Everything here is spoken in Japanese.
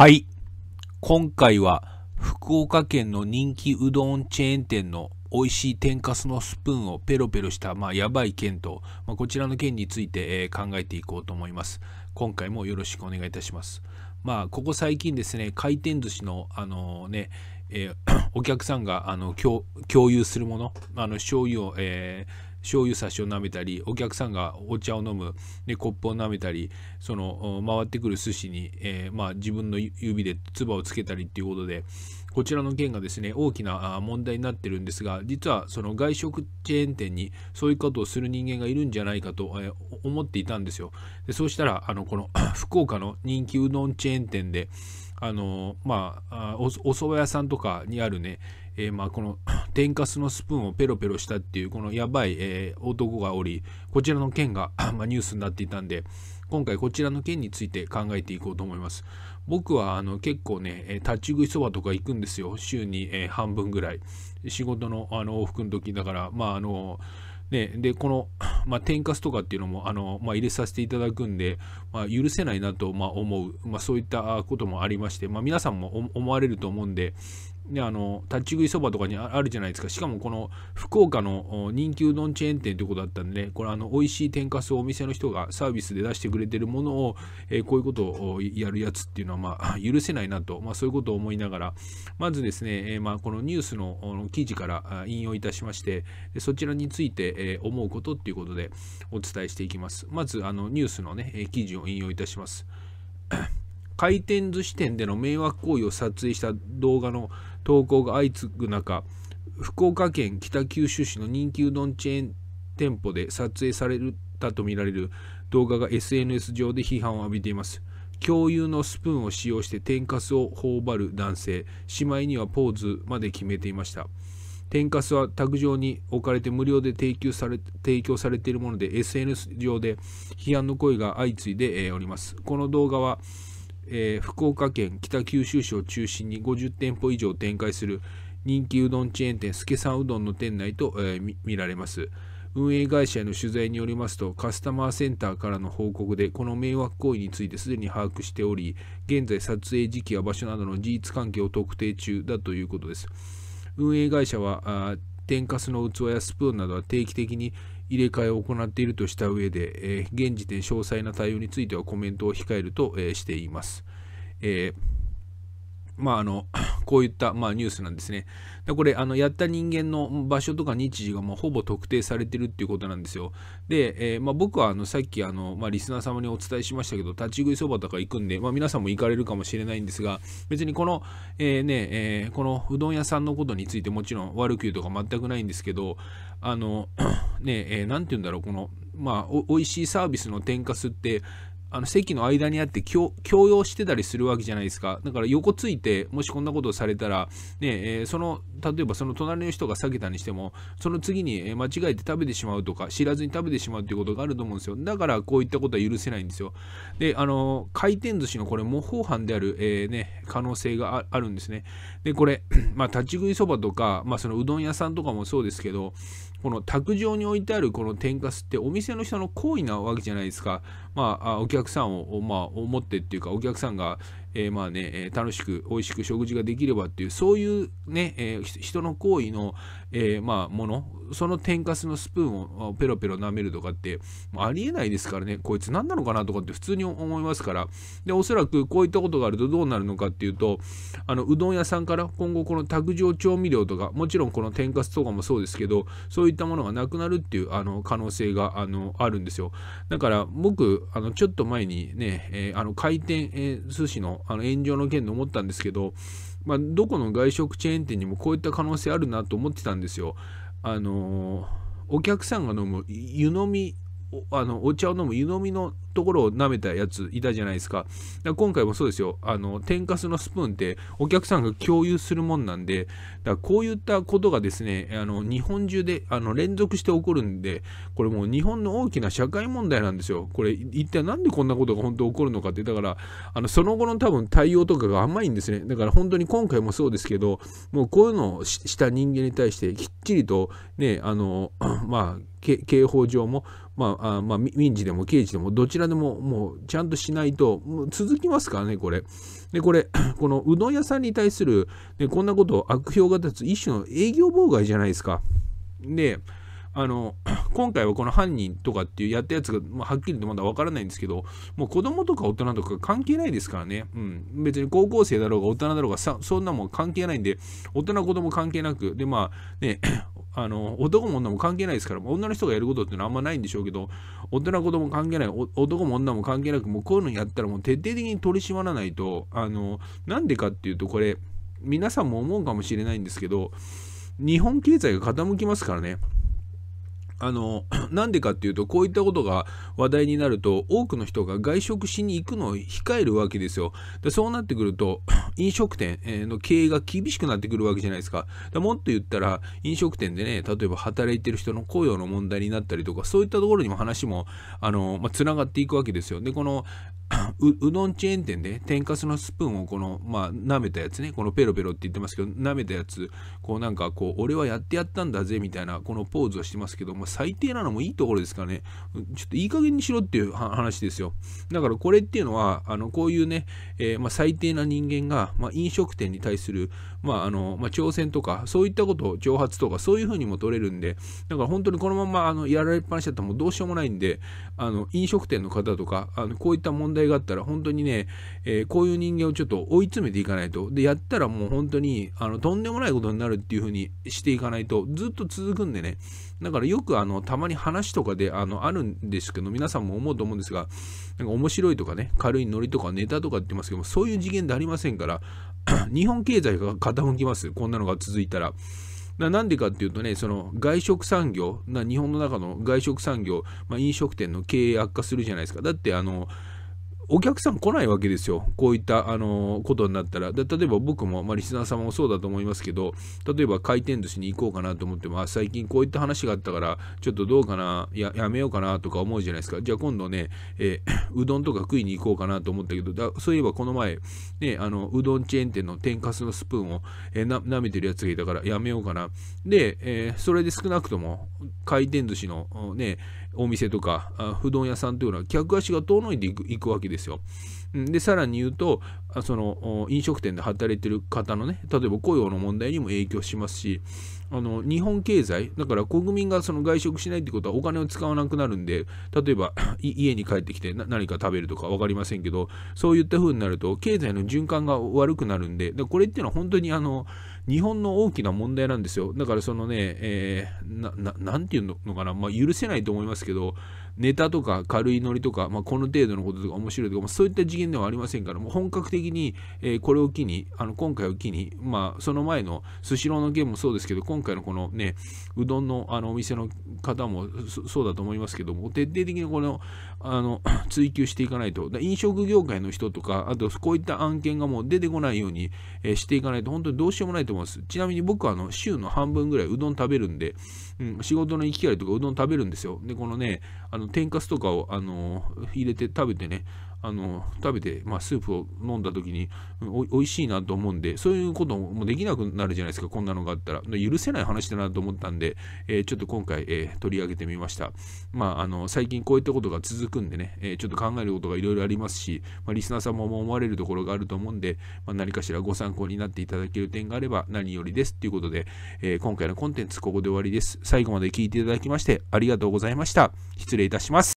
はい。今回は福岡県の人気うどんチェーン店の美味しい天かすのスプーンをペロペロした、まあ、やばい県と、まあ、こちらの件について、えー、考えていこうと思います。今回もよろしくお願いいたします。まあ、ここ最近ですね、回転寿司の、あのー、ね、えー、お客さんがあの共有するもの、あの醤油を、えー醤油差しを舐めたりお客さんがお茶を飲む、ね、コップを舐めたりその回ってくる寿司に、えー、まあ、自分の指で唾をつけたりっていうことでこちらの件がですね大きな問題になってるんですが実はその外食チェーン店にそういうことをする人間がいるんじゃないかと、えー、思っていたんですよ。でそうしたらあのこの 福岡の人気うどんチェーン店であのまあお蕎麦屋さんとかにあるねえー、まあ、この 天かすのスプーンをペロペロしたっていうこのやばい、えー、男がおりこちらの件が まニュースになっていたんで今回こちらの件について考えていこうと思います僕はあの結構ね、え立ち食いそばとか行くんですよ週に、え半分ぐらい仕事のあの往復の時だからまああのね、でこの、まあ、天かすとかっていうのもあの、まあ、入れさせていただくんで、まあ、許せないなと、ま思う、まそういったこともありまして、ま皆さんも思われると思うんで、ね、あの立ち食いそばとかにあるじゃないですかしかもこの福岡の人気うどんチェーン店ということだったんでこれあの美味しい天かすをお店の人がサービスで出してくれてるものを、えー、こういうことをやるやつっていうのは、まあ、許せないなと、まあ、そういうことを思いながらまずですね、えー、まあ、このニュースの記事から引用いたしましてそちらについて、え思うことっていうことでお伝えしていきますまずあのニュースのね記事を引用いたします 回転寿司店での迷惑行為を撮影した動画の投稿が相次ぐ中福岡県北九州市の人気うどんチェーン店舗で撮影されたとみられる動画が SNS 上で批判を浴びています共有のスプーンを使用して天かすを頬張る男性しまいにはポーズまで決めていました天かすは卓上に置かれて無料で提供され提供されているもので SNS 上で批判の声が相次いでおりますこの動画はえー、福岡県北九州市を中心に50店舗以上展開する人気うどんチェーン店助さんうどんの店内と、えー、見られます運営会社への取材によりますとカスタマーセンターからの報告でこの迷惑行為についてすでに把握しており現在撮影時期や場所などの事実関係を特定中だということです運営会社は天かすの器やスプーンなどは定期的に入れ替えを行っているとした上で、えー、現時点詳細な対応についてはコメントを控えると、えー、しています。えー、まああのこういった、まあ、ニュースなんですね。でこれ、あのやった人間の場所とか日時がもうほぼ特定されてるっていうことなんですよ。で、えー、まあ、僕はあのさっきあの、まあ、リスナー様にお伝えしましたけど、立ち食いそばとか行くんで、まあ、皆さんも行かれるかもしれないんですが、別にこの、えー、ねえー、このうどん屋さんのことについてもちろん悪く言うとか全くないんですけど、あの、ねえー、て言うんだろう、この、まあ、おいしいサービスの天かすって、あの席の間にあって強要してたりするわけじゃないですかだから横ついてもしこんなことをされたら、ねえー、その例えばその隣の人が避けたにしてもその次に間違えて食べてしまうとか知らずに食べてしまうということがあると思うんですよだからこういったことは許せないんですよであの回転寿司のこれ模倣犯である、えー、ね、可能性があるんですねでこれ、まあ、立ち食いそばとか、まあ、そのうどん屋さんとかもそうですけどこの卓上に置いてあるこの天かすってお店の人の行為なわけじゃないですかまあお客客さんを、まあ、思ってっていうかお客さんがえー、まあね、楽しく美味しく食事ができればっていう、そういうね、えー、人の行為の、えー、まあもの、その天かすのスプーンをペロペロ舐めるとかって、ありえないですからね、こいつ何なのかなとかって普通に思いますから、で、おそらくこういったことがあるとどうなるのかっていうと、あの、うどん屋さんから今後この卓上調味料とか、もちろんこの天かすとかもそうですけど、そういったものがなくなるっていう、あの、可能性が、あの、あるんですよ。だから僕、あの、ちょっと前にね、えー、あの、回転、えー、寿司のあの炎上の件で思ったんですけど、まあ、どこの外食チェーン店にもこういった可能性あるなと思ってたんですよ。あのお客さんが飲む湯飲みあのお茶を飲む湯飲みのところを舐めたやついたじゃないですか。か今回もそうですよ。あの、天かすのスプーンってお客さんが共有するもんなんで、だからこういったことがですね、あの、日本中であの連続して起こるんで、これもう日本の大きな社会問題なんですよ。これ一体何でこんなことが本当起こるのかって、だから、あの、その後の多分対応とかが甘いんですね。だから本当に今回もそうですけど、もうこういうのをした人間に対してきっちりと、ね、あの、まあ、刑法上も、まあ、まあ、民事でも刑事でもどちららでももうちゃんとしないと続きますからねこれ。でこれ このうどん屋さんに対する、ね、こんなこと悪評が立つ一種の営業妨害じゃないですか。であの 今回はこの犯人とかっていうやったやつが、まあ、はっきりとまだわからないんですけどもう子供とか大人とか関係ないですからね、うん、別に高校生だろうが大人だろうがそんなもん関係ないんで大人子供関係なくでまあねあの男も女も関係ないですから女の人がやることっていうのはあんまないんでしょうけど大人子供関係ない男も女も関係なくもうこういうのやったらもう徹底的に取り締まらないとあのなんでかっていうとこれ皆さんも思うかもしれないんですけど日本経済が傾きますからね。あの なんでかっていうとこういったことが話題になると多くの人が外食しに行くのを控えるわけですよでそうなってくると 飲食店の経営が厳しくなってくるわけじゃないですかかもっと言ったら飲食店でね例えば働いてる人の雇用の問題になったりとかそういったところにも話もあの、まあ、つながっていくわけですよでこのううどんチェーン店で天かすのスプーンをこのまあ舐めたやつねこのペロペロって言ってますけど舐めたやつこうなんかこう俺はやってやったんだぜみたいなこのポーズをしてますけど、まあ、最低なのもいいところですからねちょっといい加減にしろっていう話ですよだからこれっていうのはあのこういうね、えー、まあ、最低な人間が、まあ、飲食店に対する、まああのま挑戦とかそういったことを挑発とかそういうふうにも取れるんでだから本当にこのままあのやられっぱなしだったらもうどうしようもないんであの飲食店の方とかあのこういった問題題があったら本当にね、えー、こういう人間をちょっと追い詰めていかないとでやったらもう本当にあのとんでもないことになるっていう風にしていかないとずっと続くんでねだからよくあのたまに話とかであのあるんですけど皆さんも思うと思うんですがなんか面白いとかね軽いノリとかネタとかって言いますけどもそういう次元でありませんから 日本経済が傾きますこんなのが続いたら。なんでかっていうとね、その外食産業、な日本の中の外食産業、まあ、飲食店の経営悪化するじゃないですか。だってあの、お客さん来ないわけですよ。こういった、あのことになったら。で例えば僕も、まあ、リスナー様もそうだと思いますけど、例えば回転寿司に行こうかなと思っても、最近こういった話があったから、ちょっとどうかな、ややめようかなとか思うじゃないですか。じゃあ今度ね、えー、うどんとか食いに行こうかなと思ったけど、だそういえばこの前、ね、あの、うどんチェーン店の天かすのスプーンを、えー、な舐めてるやつがいたからやめようかな。で、えー、それで少なくとも回転寿司のね、お店とか不動屋さんというのは客足が遠のいていくいくわけですよ。でさらに言うとその飲食店で働いてる方のね例えば雇用の問題にも影響しますしあの日本経済だから国民がその外食しないってことはお金を使わなくなるんで例えば 家に帰ってきて何か食べるとか分かりませんけどそういった風になると経済の循環が悪くなるんでこれっていうのは本当にあの日本の大きな問題なんですよ。だからそのね、えー、なななんていうのかな、まあ、許せないと思いますけど、ネタとか軽いノリとか、まあ、この程度のこととか面白いとか、まあ、そういった次元ではありませんからもう本格的に、えー、これを機にあの今回を機に、まあ、その前のスシローの件もそうですけど今回のこのねうどんのあのお店の方もそうだと思いますけども徹底的にこのあの 追求していかないと飲食業界の人とかあとこういった案件がもう出てこないように、えー、していかないと本当にどうしようもないと思いますちなみに僕はあの週の半分ぐらいうどん食べるんで、うん、仕事の行き帰りとかうどん食べるんですよでこのねあのの天かすとかを、あの入れて食べてねあの食べて、まあ、スープを飲んだ時にお美味しいなと思うんでそういうこともできなくなるじゃないですかこんなのがあったら許せない話だなと思ったんで、えー、ちょっと今回、えー、取り上げてみました、まあ、あの最近こういったことが続くんでね、えー、ちょっと考えることがいろいろありますし、まあ、リスナーさんも思われるところがあると思うんで、まあ、何かしらご参考になっていただける点があれば何よりですということで、え今回のコンテンツここで終わりです最後まで聞いていただきましてありがとうございました失礼いたします